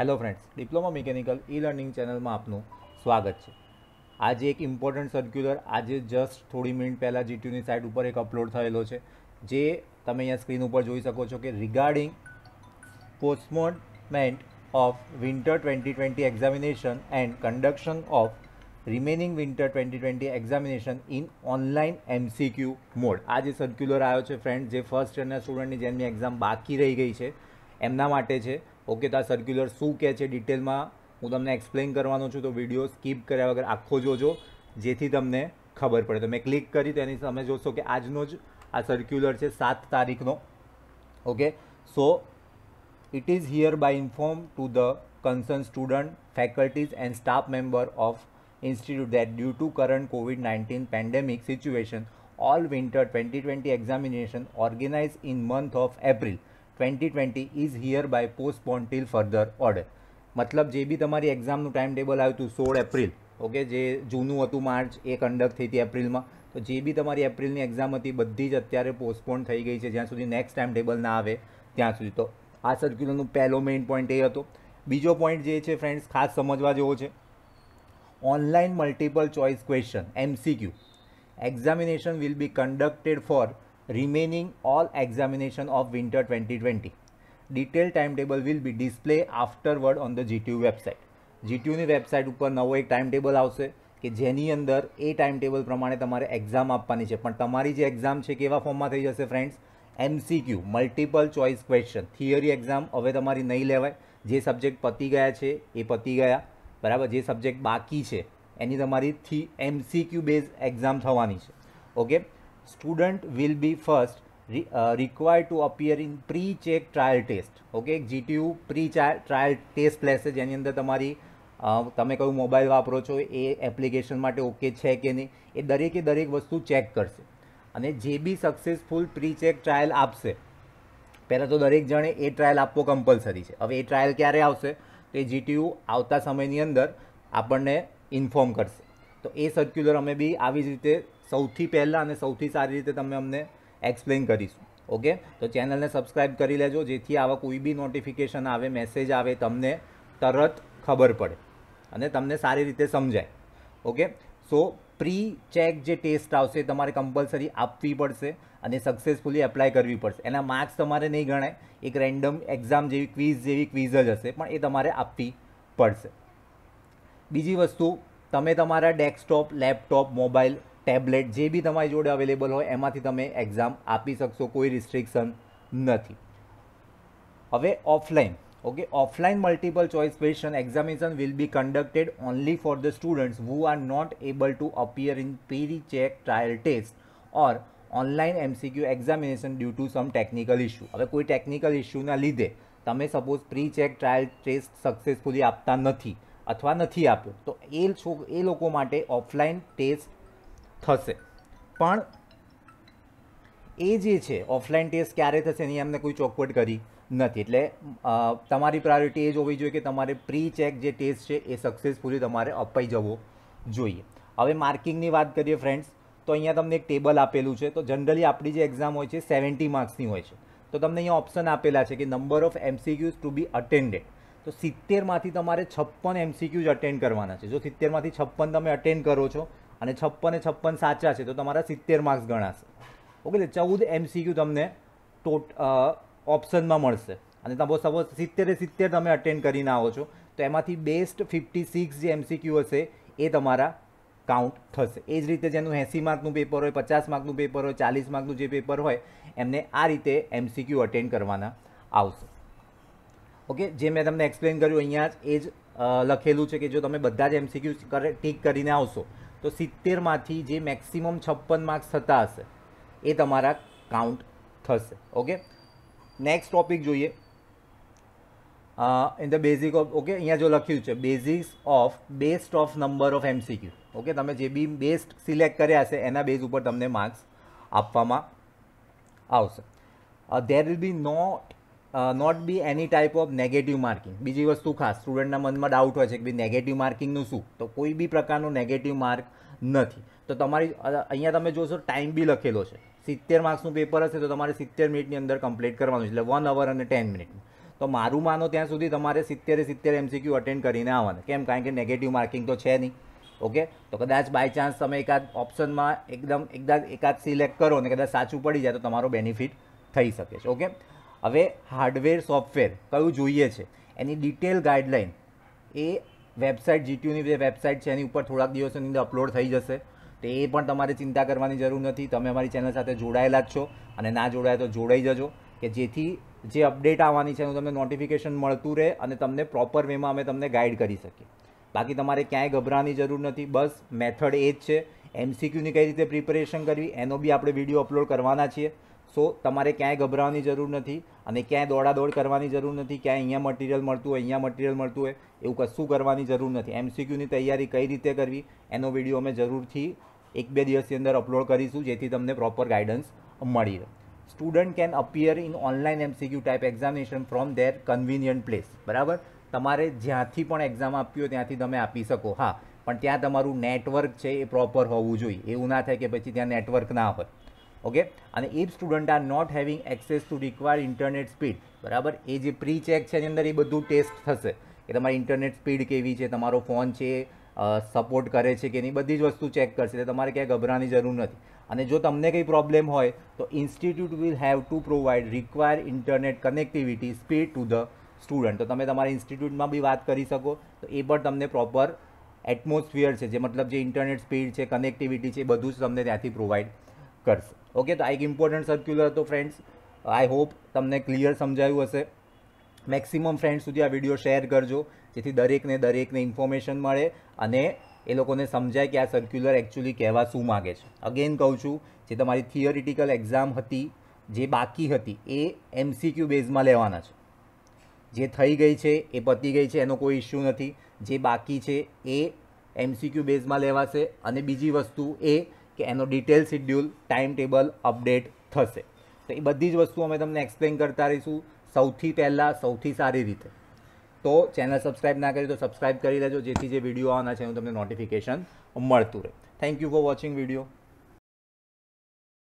Hello friends diploma mechanical E learning ચેનલમાં આપનું સ્વાગત છે આજે એક ઇમ્પોર્ટન્ટ સર્ક્યુલર આજે જસ્ટ થોડી મિનિટ પહેલાં જીટીયુની સાઇટ ઉપર એક અપલોડ થયેલો છે જે તમે અહીંયા સ્ક્રીન ઉપર જોઈ શકો છો કે regarding postponement of winter twenty twenty examination and conduction of remaining winter twenty twenty examination in online MCQ mode આ જે સર્ક્યુલર આવ્યો છે ફ્રેન્ડ જે ફર્સ્ટ યરના સ્ટુડન્ટની જેમની એક્ઝામ બાકી રહી ગઈ છે એમના માટે છે ઓકે તો આ સર્ક્યુલર શું કહે છે ડિટેલમાં હું તમને એક્સપ્લેન કરવાનો છું તો વિડીયો સ્કીપ કર્યા વગર આખો જોજો જેથી તમને ખબર પડે તો મેં ક્લિક કરી તો એની તમે જોશો કે આજનો જ આ સર્ક્યુલર છે સાત તારીખનો okay so it is hereby inform to the concerned student, faculties and staff member of institute that due to current COVID-19 pandemic situation, all winter 2020 examination organized in month of April twenty is hereby postpone till further order મતલબ જે બી તમારી એક્ઝામનું time table આવ્યું હતું સોળ April okay જે જૂનું હતું March એ conduct થઈ હતી એપ્રિલમાં તો જે બી તમારી એપ્રિલની એક્ઝામ હતી બધી જ અત્યારે પોસ્ટપોન થઈ ગઈ છે જ્યાં સુધી નેક્સ્ટ ટાઈમ ટેબલ ના આવે ત્યાં સુધી તો આ સર્ક્યુલરનો પહેલો મેઇન પોઈન્ટ એ હતો બીજો પોઈન્ટ જે છે ફ્રેન્ડ્સ ખાસ સમજવા જેવો છે online multiple choice question MCQ examination will be conducted for remaining all examination of winter 2020. Detail timetable will be display afterward on the GTU website જીટીયુની વેબસાઇટ ઉપર નવો એક ટાઈમટેબલ આવશે કે જેની અંદર એ ટાઈમટેબલ પ્રમાણે તમારે એક્ઝામ આપવાની છે પણ તમારી જે એક્ઝામ છે કેવા ફોર્મમાં થઈ જશે friends MCQ multiple choice question theory exam હવે તમારી નહીં લેવાય જે સબ્જેક્ટ પતી ગયા છે એ પતી ગયા બરાબર જે સબ્જેક્ટ બાકી છે એની તમારી થી એમસીક્યુ બેઝ એક્ઝામ થવાની છે okay student will be first require to appear in pre check trial test okay GTU pre trial test લેશે જેની અંદર તમારી તમે કયું મોબાઈલ વાપરો છો એ એપ્લિકેશન માટે ઓકે છે કે નહીં એ દરેકે દરેક વસ્તુ ચેક કરશે અને જે be successful pre check trial આપશે પહેલાં તો દરેક જણે એ ટ્રાયલ આપવો કમ્પલસરી છે હવે એ ટ્રાયલ ક્યારે આવશે તો એ જીટીયુ આવતા સમયની અંદર આપણને ઇન્ફોર્મ કરશે તો એ સર્ક્યુલર અમે બી આવી જ રીતે સૌથી પહેલાં અને સૌથી સારી રીતે તમે અમને એક્સપ્લેન કરીશું ઓકે તો ચેનલને સબસ્ક્રાઈબ કરી લેજો જેથી આવા કોઈ બી નોટિફિકેશન આવે મેસેજ આવે તમને તરત ખબર પડે અને તમને સારી રીતે સમજાય ઓકે સો પ્રી ચેક જે ટેસ્ટ આવશે તમારે કમ્પલસરી આપવી પડશે અને સક્સેસફુલી એપ્લાય કરવી પડશે એના માર્ક્સ તમારે નહીં ગણાય એક રેન્ડમ એક્ઝામ જેવી ક્વિઝ જેવી ક્વિઝ જ હશે પણ એ તમારે આપવી પડશે બીજી વસ્તુ તમે તમારા ડેસ્કટોપ લેપટોપ મોબાઈલ ટેબ્લેટ જે બી તમારી જોડે અવેલેબલ હોય એમાંથી તમે એક્ઝામ આપી શકશો કોઈ રિસ્ટ્રિક્શન નથી હવે offline okay offline multiple choice question examination will be conducted only for the students who are not able to appear in pre check trial test or online MCQ examination due to some technical issue હવે કોઈ technical ઇશ્યુના લીધે તમે suppose pre check trial test successfully આપતા નથી અથવા નથી આપ્યો તો એ એ લોકો માટે ઓફલાઈન ટેસ્ટ થશે પણ એ જે છે ઓફલાઈન ટેસ્ટ ક્યારે થશે એની એમને કોઈ ચોકવટ કરી નથી એટલે તમારી પ્રાયોરિટી એ જ હોવી જોઈએ કે તમારે પ્રી ચેક જે ટેસ્ટ છે એ સક્સેસફુલી તમારે અપાઈ જવો જોઈએ હવે માર્કિંગની વાત કરીએ ફ્રેન્ડ્સ તો અહીંયા તમને એક ટેબલ આપેલું છે તો જનરલી આપણી જે એક્ઝામ હોય છે સેવન્ટી માર્ક્સની હોય છે તો તમને અહીંયા ઓપ્શન આપેલા છે કે number of MCQs to be attended તો સિત્તેરમાંથી તમારે છપ્પન એમસીક્યુઝ અટેન્ડ કરવાના છે જો સિત્તેરમાંથી છપ્પન તમે અટેન્ડ કરો છો અને છપ્પને છપ્પન સાચા છે તો તમારા સિત્તેર માર્ક્સ ગણાશે ઓકે એટલે ચૌદ એમસીક્યુ તમને ટોટ ઓપ્શનમાં મળશે અને તમે સપોઝ સિત્તેરે સિત્તેર તમે અટેન્ડ કરીને આવો છો તો એમાંથી બેસ્ટ ફિફ્ટી સિક્સ જે એમસીક્યુ હશે એ તમારા કાઉન્ટ થશે એ જ રીતે જેનું એંસી માર્કનું પેપર હોય પચાસ માર્કનું પેપર હોય ચાલીસ માર્કનું જે પેપર હોય એમને આ રીતે એમસીક્યુ અટેન્ડ કરવાના આવશે ઓકે જે મેં તમને એક્સપ્લેન કર્યું અહીંયા જ એ જ લખેલું છે કે જો તમે બધા જ એમસીક્યુ કરે ટીક કરીને આવશો તો સિત્તેરમાંથી જે મેક્સિમમ છપ્પન માર્ક્સ થતા હશે એ તમારા કાઉન્ટ થશે ઓકે નેક્સ્ટ ટોપિક જોઈએ in the basic of okay અહીંયા જો લખ્યું છે basics of best of number of MCQ okay તમે જે બી બેસ્ટ સિલેક્ટ કર્યા છે એના બેઝ ઉપર તમને માર્ક્સ આપવામાં આવશે there will be not not be any type of negative marking બીજી વસ્તુ ખાસ સ્ટુડન્ટના મનમાં ડાઉટ હોય છે કે નેગેટિવ માર્કિંગનું શું તો કોઈ બી પ્રકારનું નેગેટિવ માર્ક નથી તો તમારી અહીંયા તમે જોશો ટાઈમ બી લખેલો છે સિત્તેર માર્ક્સનું પેપર હશે તો તમારે સિત્તેર મિનિટની અંદર કમ્પ્લીટ કરવાનું છે એટલે વન અવર અને ટેન મિનિટ તો મારું માનો ત્યાં સુધી તમારે સિત્તેરે સિત્તેર એમસીક્યુ અટેન્ડ કરીને આવવાના કેમ કારણ કે નેગેટિવ માર્કિંગ તો છે નહીં ઓકે તો કદાચ બાય ચાન્સ તમે એકાદ ઓપ્શનમાં એકદમ એકદમ એકાદ સિલેક્ટ કરો ને કદાચ સાચું પડી જાય તો તમારો બેનિફિટ થઈ શકે છે ઓકે હવે હાર્ડવેર સોફ્ટવેર કયું જોઈએ છે એની ડિટેલ ગાઈડલાઇન એ વેબસાઇટ જીટીયુની જે વેબસાઇટ છે એની ઉપર થોડાક દિવસોની અંદર અપલોડ થઈ જશે તો એ પણ તમારે ચિંતા કરવાની જરૂર નથી તમે અમારી ચેનલ સાથે જોડાયેલા જ છો અને ના જોડાયા તો જોડાઈ જજો કે જેથી જે અપડેટ આવવાની છે એનું તમને નોટિફિકેશન મળતું રહે અને તમને પ્રોપર વેમાં અમે તમને ગાઈડ કરી શકીએ બાકી તમારે ક્યાંય ગભરાવાની જરૂર નથી બસ મેથડ એ જ છે એમસીક્યુની કઈ રીતે પ્રિપેરેશન કરવી એનો બી આપણે વિડીયો અપલોડ કરવાના છીએ સો તમારે ક્યાંય ગભરાવાની જરૂર નથી અને ક્યાંય દોડાદોડ કરવાની જરૂર નથી ક્યાંય અહીંયા મટીરિયલ મળતું હોય અહીંયા મટીરિયલ મળતું હોય એવું કશું કરવાની જરૂર નથી એમસીક્યુની તૈયારી કઈ રીતે કરવી એનો વિડીયો અમે જરૂરથી એક બે દિવસની અંદર અપલોડ કરીશું જેથી તમને પ્રોપર ગાઈડન્સ મળી રહે student can appear in online MCQ type examination from their convenient place બરાબર તમારે જ્યાંથી પણ એક્ઝામ આપવી હોય ત્યાંથી તમે આપી શકો હા પણ ત્યાં તમારું નેટવર્ક છે એ પ્રોપર હોવું જોઈએ એવું ના થાય કે પછી ત્યાં નેટવર્ક ના હોય ઓકે અને if student are not having access to require internet speed બરાબર એ જે પ્રી ચેક છે એની અંદર એ બધું ટેસ્ટ થશે કે તમારી ઇન્ટરનેટ સ્પીડ કેવી છે તમારો ફોન છે સપોર્ટ કરે છે કે નહીં બધી જ વસ્તુ ચેક કરશે એટલે તમારે ક્યાંય ગભરાની જરૂર નથી અને જો તમને કંઈ પ્રોબ્લેમ હોય તો institute will have to provide require internet connectivity speed to the student તો તમે તમારા ઇન્સ્ટિટ્યૂટમાં બી વાત કરી શકો તો એ પણ તમને પ્રોપર એટમોસ્ફિયર છે જે મતલબ જે ઇન્ટરનેટ સ્પીડ છે કનેક્ટિવિટી છે બધું જ તમને ત્યાંથી પ્રોવાઈડ કરશે ઓકે તો આ એક ઇમ્પોર્ટન્ટ સર્ક્યુલર હતો ફ્રેન્ડ્સ આઈ હોપ તમને ક્લિયર સમજાયું હશે મેક્સિમમ ફ્રેન્ડ સુધી આ વિડીયો શેર કરજો જેથી દરેકને દરેકને ઇન્ફોર્મેશન મળે અને એ લોકોને સમજાય કે આ સર્ક્યુલર એકચ્યુઅલી કહેવા શું માગે છે અગેન કહું છું જે તમારી થિયરિટિકલ એક્ઝામ હતી જે બાકી હતી એ એમસીક્યુ બેઝમાં લેવાના છે જે થઈ ગઈ છે એ પતી ગઈ છે એનો કોઈ ઇશ્યુ નથી જે બાકી છે એ એમસીક્યુ બેઝમાં લેવાશે અને બીજી વસ્તુ એ કે એનો detail schedule time table update થશે તો એ બધી જ વસ્તુ અમે તમને એક્સપ્લેન કરતા રહીશું સૌથી પહેલાં સૌથી સારી રીતે તો ચેનલ સબસ્ક્રાઈબ ના કરી તો સબસ્ક્રાઈબ કરી લેજો જેથી જે વિડીયો આવવાના છે એનું તમને નોટિફિકેશન મળતું રહે thank you for watching video